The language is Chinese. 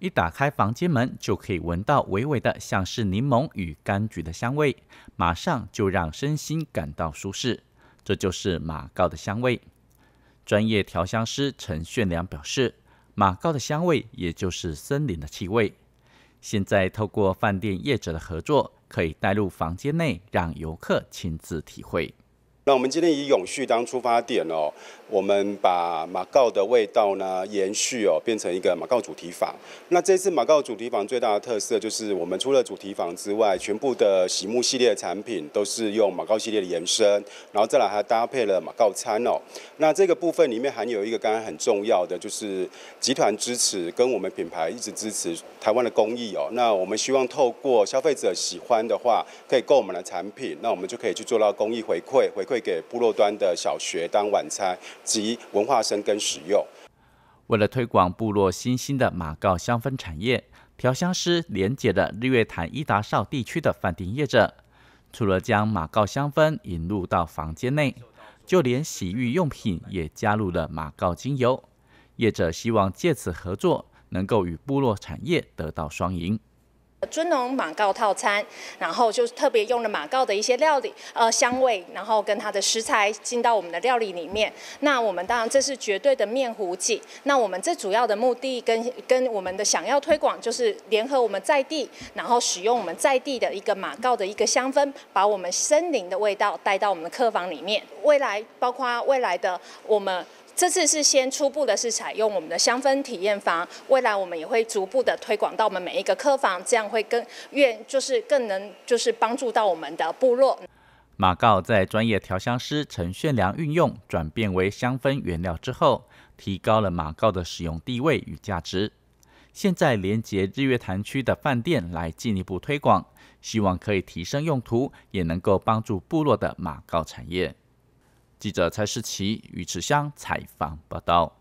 一打开房间门，就可以闻到微微的像是柠檬与柑橘的香味，马上就让身心感到舒适。这就是马告的香味。专业调香师陈炫良表示，马告的香味也就是森林的气味。现在透过饭店业者的合作，可以带入房间内，让游客亲自体会。那我们今天以永续当出发点哦，我们把马告的味道呢延续哦，变成一个马告主题房。那这次马告主题房最大的特色就是，我们除了主题房之外，全部的洗木系列产品都是用马告系列的延伸，然后再来还搭配了马告餐哦。那这个部分里面还有一个刚刚很重要的，就是集团支持跟我们品牌一直支持台湾的公益哦。那我们希望透过消费者喜欢的话，可以购买我们的产品，那我们就可以去做到公益回馈回馈。给部落端的小学当晚餐及文化生跟使用。为了推广部落新兴的马告香氛产业，调香师连接了日月潭伊达少地区的饭店业者，除了将马告香氛引入到房间内，就连洗浴用品也加入了马告精油。业者希望借此合作，能够与部落产业得到双赢。尊龙马告套餐，然后就特别用了马告的一些料理，呃，香味，然后跟它的食材进到我们的料理里面。那我们当然这是绝对的面糊剂。那我们最主要的目的跟跟我们的想要推广，就是联合我们在地，然后使用我们在地的一个马告的一个香氛，把我们森林的味道带到我们的客房里面。未来包括未来的我们。这次是先初步的是采用我们的香氛体验房，未来我们也会逐步的推广到我们每一个客房，这样会更愿就是更能就是帮助到我们的部落。马告在专业调香师陈炫良运用转变为香氛原料之后，提高了马告的使用地位与价值。现在连接日月潭区的饭店来进一步推广，希望可以提升用途，也能够帮助部落的马告产业。记者蔡世奇、于慈香采访报道。